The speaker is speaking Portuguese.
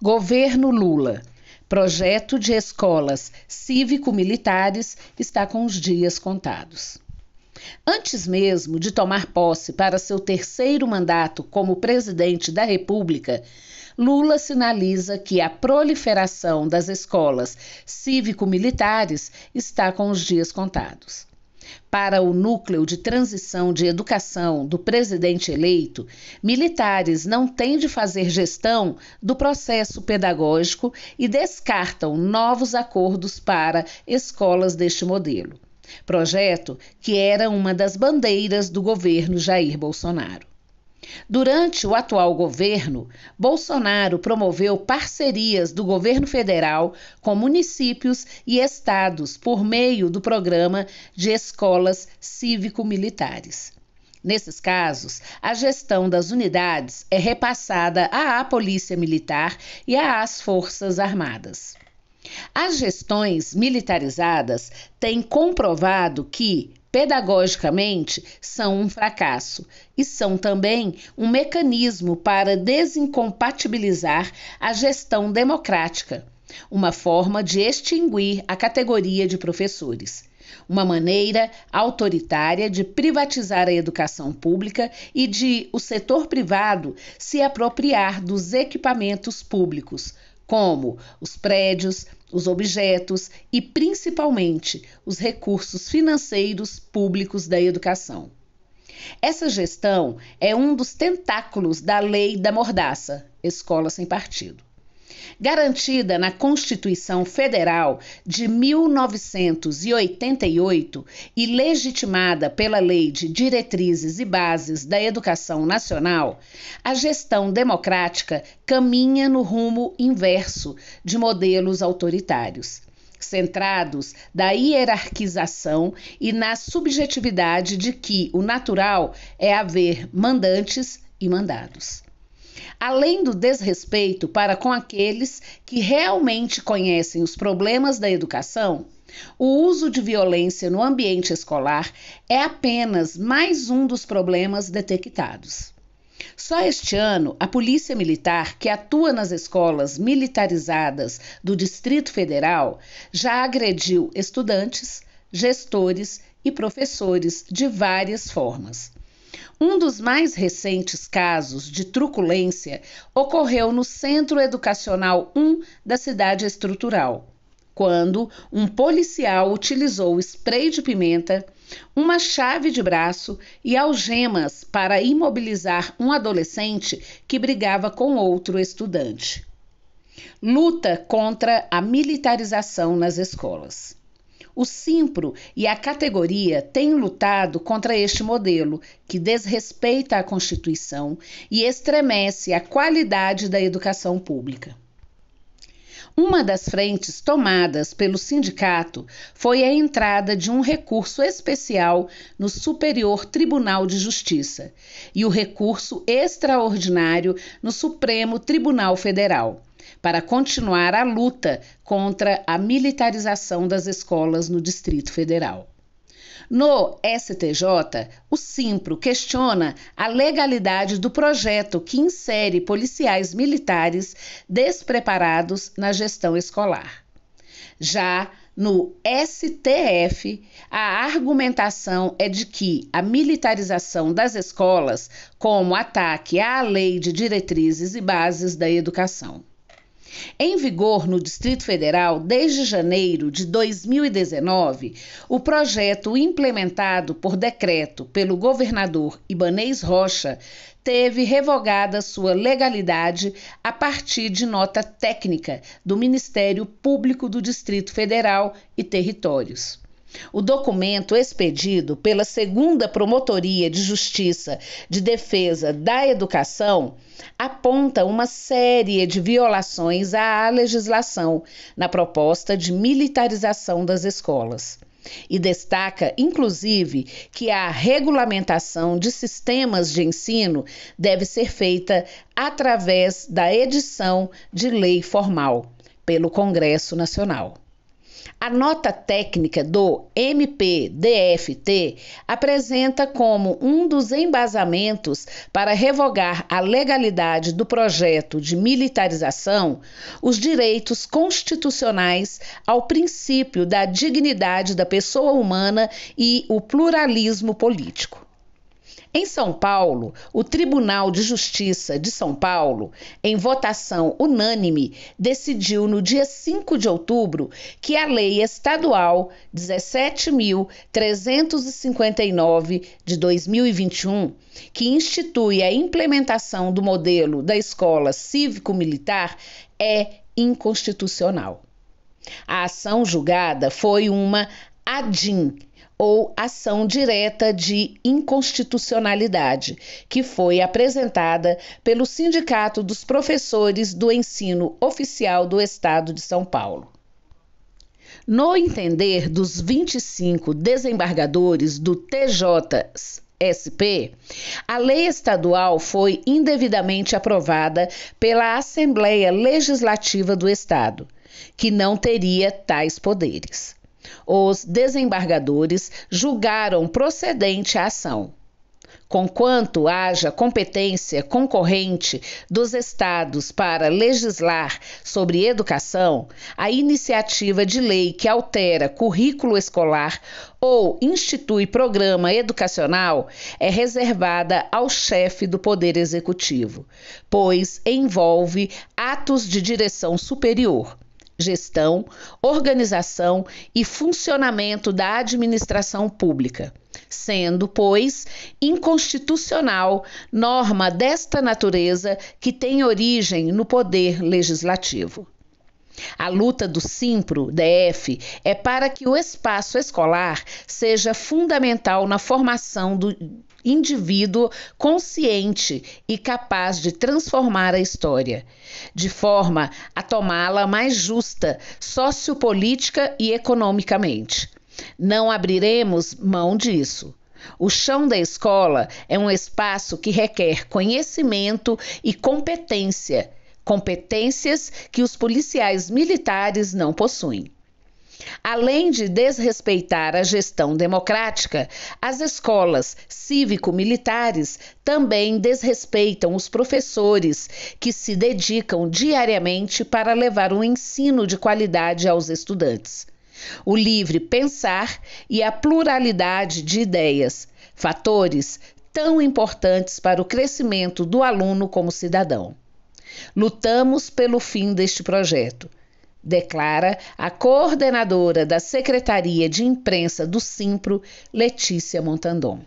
Governo Lula. Projeto de escolas cívico-militares está com os dias contados. Antes mesmo de tomar posse para seu terceiro mandato como presidente da República, Lula sinaliza que a proliferação das escolas cívico-militares está com os dias contados. Para o núcleo de transição de educação do presidente eleito, militares não têm de fazer gestão do processo pedagógico e descartam novos acordos para escolas deste modelo. Projeto que era uma das bandeiras do governo Jair Bolsonaro. Durante o atual governo, Bolsonaro promoveu parcerias do governo federal com municípios e estados por meio do programa de escolas cívico-militares. Nesses casos, a gestão das unidades é repassada à Polícia Militar e às Forças Armadas. As gestões militarizadas têm comprovado que, pedagogicamente, são um fracasso e são também um mecanismo para desincompatibilizar a gestão democrática, uma forma de extinguir a categoria de professores. Uma maneira autoritária de privatizar a educação pública e de o setor privado se apropriar dos equipamentos públicos, como os prédios, os objetos e, principalmente, os recursos financeiros públicos da educação. Essa gestão é um dos tentáculos da Lei da Mordaça Escola Sem Partido garantida na Constituição Federal de 1988 e legitimada pela Lei de Diretrizes e Bases da Educação Nacional, a gestão democrática caminha no rumo inverso de modelos autoritários. Centrados da hierarquização e na subjetividade de que o natural é haver mandantes e mandados. Além do desrespeito para com aqueles que realmente conhecem os problemas da educação, o uso de violência no ambiente escolar é apenas mais um dos problemas detectados. Só este ano, a Polícia Militar, que atua nas escolas militarizadas do Distrito Federal, já agrediu estudantes, gestores e professores de várias formas. Um dos mais recentes casos de truculência ocorreu no Centro Educacional 1 da cidade estrutural, quando um policial utilizou spray de pimenta, uma chave de braço e algemas para imobilizar um adolescente que brigava com outro estudante. Luta contra a militarização nas escolas. O Simpro e a categoria têm lutado contra este modelo, que desrespeita a Constituição e estremece a qualidade da educação pública. Uma das frentes tomadas pelo sindicato foi a entrada de um recurso especial no Superior Tribunal de Justiça e o recurso extraordinário no Supremo Tribunal Federal para continuar a luta contra a militarização das escolas no Distrito Federal. No STJ, o Simpro questiona a legalidade do projeto que insere policiais militares despreparados na gestão escolar. Já no STF, a argumentação é de que a militarização das escolas, como ataque à lei de diretrizes e bases da educação. Em vigor no Distrito Federal desde janeiro de 2019, o projeto implementado por decreto pelo governador Ibanês Rocha teve revogada sua legalidade a partir de nota técnica do Ministério Público do Distrito Federal e Territórios. O documento expedido pela Segunda Promotoria de Justiça de Defesa da Educação aponta uma série de violações à legislação na proposta de militarização das escolas. E destaca, inclusive, que a regulamentação de sistemas de ensino deve ser feita através da edição de lei formal pelo Congresso Nacional. A nota técnica do MPDFT apresenta como um dos embasamentos para revogar a legalidade do projeto de militarização os direitos constitucionais ao princípio da dignidade da pessoa humana e o pluralismo político. Em São Paulo, o Tribunal de Justiça de São Paulo, em votação unânime, decidiu no dia 5 de outubro que a Lei Estadual 17.359 de 2021, que institui a implementação do modelo da escola cívico-militar, é inconstitucional. A ação julgada foi uma ADIM, ou ação direta de inconstitucionalidade, que foi apresentada pelo Sindicato dos Professores do Ensino Oficial do Estado de São Paulo. No entender dos 25 desembargadores do TJSP, a lei estadual foi indevidamente aprovada pela Assembleia Legislativa do Estado, que não teria tais poderes. Os desembargadores julgaram procedente a ação. Conquanto haja competência concorrente dos estados para legislar sobre educação, a iniciativa de lei que altera currículo escolar ou institui programa educacional é reservada ao chefe do Poder Executivo, pois envolve atos de direção superior gestão, organização e funcionamento da administração pública, sendo, pois, inconstitucional norma desta natureza que tem origem no poder legislativo. A luta do Simpro, DF, é para que o espaço escolar seja fundamental na formação do, indivíduo consciente e capaz de transformar a história, de forma a tomá-la mais justa sociopolítica e economicamente. Não abriremos mão disso. O chão da escola é um espaço que requer conhecimento e competência, competências que os policiais militares não possuem. Além de desrespeitar a gestão democrática, as escolas cívico-militares também desrespeitam os professores que se dedicam diariamente para levar um ensino de qualidade aos estudantes. O livre pensar e a pluralidade de ideias, fatores tão importantes para o crescimento do aluno como cidadão. Lutamos pelo fim deste projeto declara a coordenadora da Secretaria de Imprensa do Simpro, Letícia Montandon.